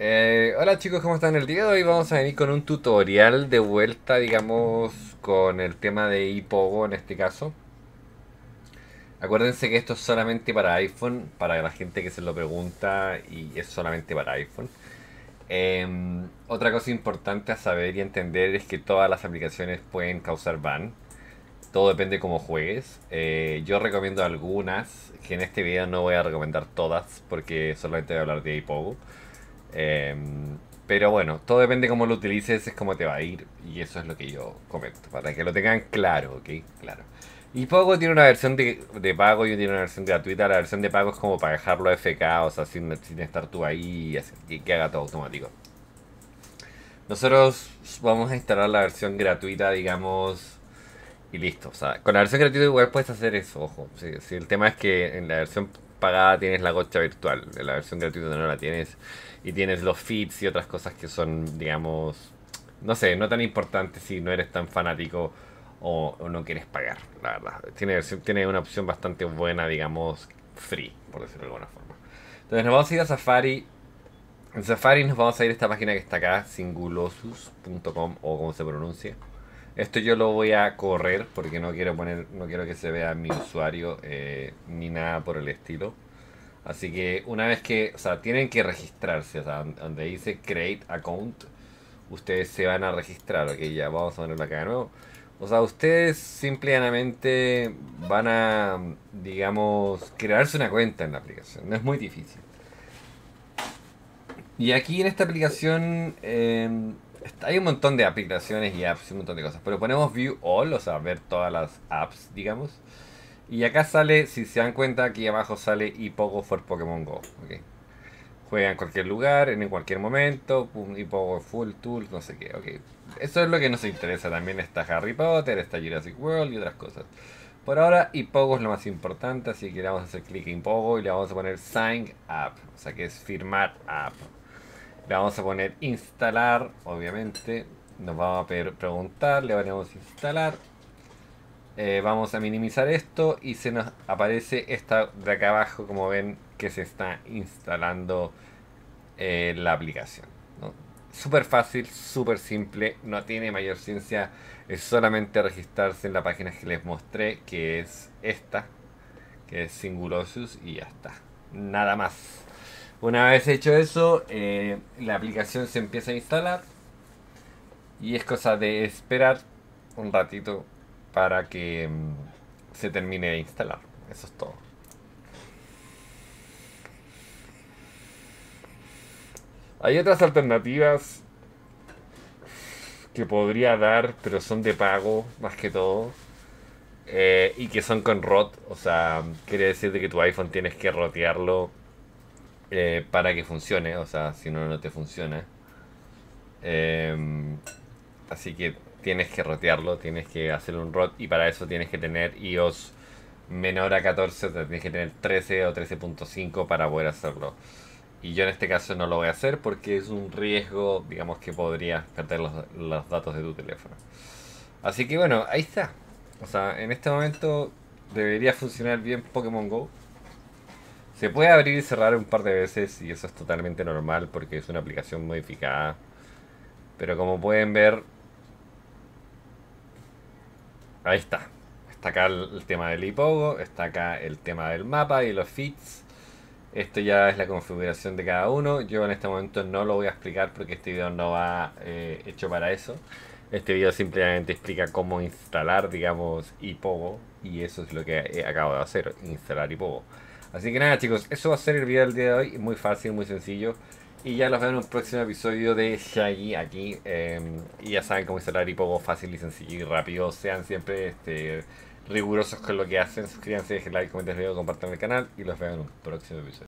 Eh, hola chicos, ¿cómo están? El día de hoy vamos a venir con un tutorial de vuelta, digamos, con el tema de iPogo en este caso. Acuérdense que esto es solamente para iPhone, para la gente que se lo pregunta y es solamente para iPhone. Em, otra cosa importante a saber y entender es que todas las aplicaciones pueden causar ban. Todo depende cómo juegues. Eh, yo recomiendo algunas, que en este video no voy a recomendar todas porque solamente voy a hablar de iPogo. Em, pero bueno, todo depende cómo lo utilices, es como te va a ir. Y eso es lo que yo comento, para que lo tengan claro, ¿ok? Claro. Y Pogo tiene una versión de, pago y tiene una versión gratuita. La versión de pago es como para dejarlo FK, o sea, sin, sin estar tú ahí y, que haga todo automático. Nosotros vamos a instalar la versión gratuita, digamos, y listo. O sea, con la versión gratuita igual puedes hacer eso, ojo. si el tema es que en la versión pagada tienes la gocha virtual. La versión gratuita no la tienes. Y tienes los feeds y otras cosas que son, digamos, no sé, no tan importante si no eres tan fanático o, no quieres pagar, la verdad. Tiene, tiene una opción bastante buena, digamos, free, por decirlo de alguna forma. Entonces nos vamos a ir a Safari. En Safari nos vamos a ir a esta página que está acá, singulosus.com o como se pronuncia. Esto yo lo voy a correr porque no quiero poner, no quiero que se vea mi usuario eh, ni nada por el estilo. Así que una vez que, o sea, tienen que registrarse, o sea, donde dice Create Account, ustedes se van a registrar, ok, ya vamos a ponerlo acá de nuevo. O sea, ustedes simplemente van a, digamos, crearse una cuenta en la aplicación, no es muy difícil. Y aquí en esta aplicación... Em, hay un montón de aplicaciones y apps y un montón de cosas. Pero ponemos View All, o sea, ver todas las apps, digamos. Y acá sale, si se dan cuenta, aquí abajo sale Ipogo for Pokémon Go. Juega en cualquier lugar, en cualquier momento. Ipogo Full Tool, no sé qué. Okay. Eso es lo que nos interesa. También está Harry Potter, está Jurassic World y otras cosas. Por ahora, Ipogo es lo más importante, así que le vamos a hacer clic en Ipogo y le vamos a poner Sign Up, o sea que es firmar app. Le vamos a poner instalar, obviamente. Nos vamos a preguntar, le ponemos instalar. Eh, vamos a minimizar esto y se nos aparece esta de acá abajo, como ven, que se está instalando eh, la aplicación. Súper fácil, súper simple, no tiene mayor ciencia, es solamente registrarse en la página que les mostré, que es esta, que es Singulosus y ya está. Nada más. Una vez hecho eso, eh, la aplicación se empieza a instalar y es cosa de esperar un ratito para que mm, se termine de instalar. Eso es todo. Hay otras alternativas que podría dar, pero son de pago más que todo. Eh, y que son con ROT, o sea, quiere decir de que tu iPhone tienes que rotearlo eh, para que funcione, o sea, si no, no te funciona. Em, así que tienes que rotearlo, tienes que hacer un rot y para eso tienes que tener iOS menor a 14, o sea, tienes que tener 13 o 13.5 para poder hacerlo. Y yo en este caso no lo voy a hacer porque es un riesgo, digamos, que podría perder los, los datos de tu teléfono. Así que bueno, ahí está. O sea, en este momento debería funcionar bien Pokémon Go. Se puede abrir y cerrar un par de veces y eso es totalmente normal porque es una aplicación modificada. Pero como pueden ver... Ahí está. Está acá el, tema del hipogo, está acá el tema del mapa y los fits. Esto ya es la configuración de cada uno. Yo en este momento no lo voy a explicar porque este video no va eh, hecho para eso. Este video simplemente explica cómo instalar, digamos, Hipogo. Y eso es lo que acabo de hacer, instalar Hipogo. Así que nada chicos, eso va a ser el video del día de hoy, muy fácil, muy sencillo. Y ya los veo en un próximo episodio de Shaggy aquí. Em, y ya saben cómo instalar poco fácil y sencillo y rápido. Sean siempre este, rigurosos con lo que hacen. Suscríbanse, dejen like, comenten el video, compartan el canal y los veo en un próximo episodio.